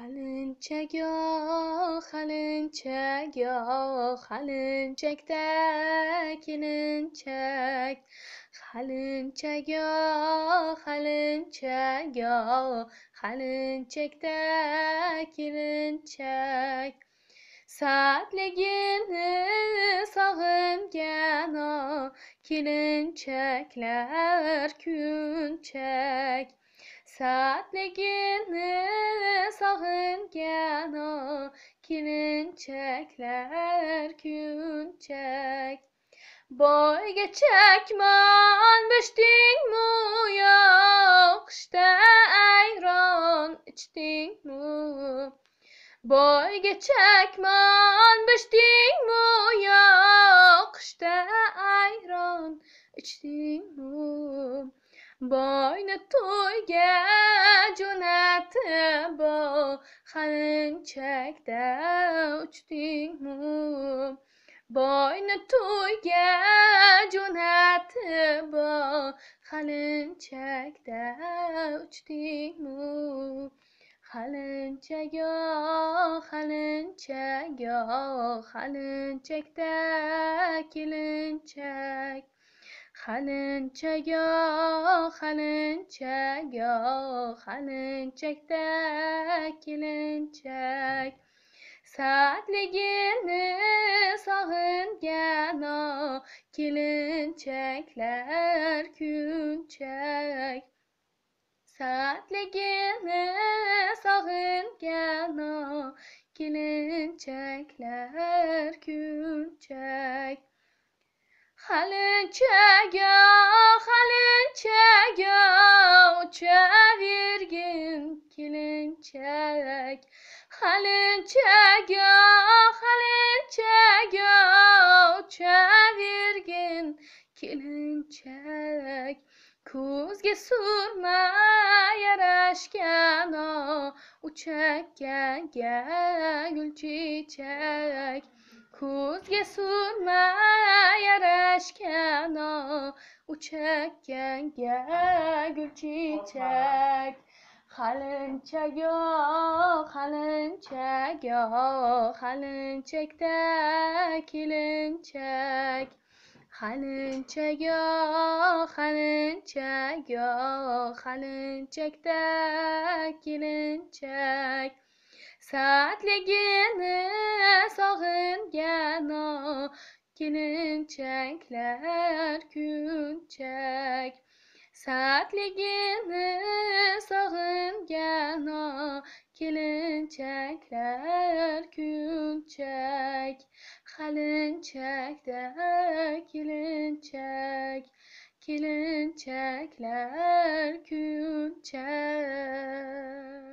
Halincek ya, halincek yok, halincekte kilincek. Halincek yok, halincek yok, halincekte kilincek. Sertliğini sağıngen o, kilincekler künçek. Sertliğini gən çekler kirinçəklər çek, Boy geçək man büşdün mü yox işte ayran içdin mü Boy geçək man büşdün mü yox işte ayran içdin mü boyni to'yga jo'natib xalinchakda uchdingmi boyni to'yga jo'natib xalinchakda uchdingmi xalinchak yo xalinchak yo xalinchakda kelinchak Xəlinçək yox, xəlinçək yox, xəlinçəkdə kilinçək. Saatligini sağıngan o, kilinçəklər künçək. Saatligini sağıngan o, kilinçəklər kün halinchaga halinchaga uchavergin kelinchak halinchaga halinchaga uchavergin kelinchak ko'zga surma yarashgan o uchakkanga gul chechak ko'zga surma yarashgan adashgano uchakkanga gul chechak qalinchago qalinchago qalinchakda kelinchak qalinchago qalinchago qalinchakda kelinchak saatligini sog'ingano kelinchaklar çek saatligini çek de kelinchaklar çek Kelin kelinchak kelinchaklar çek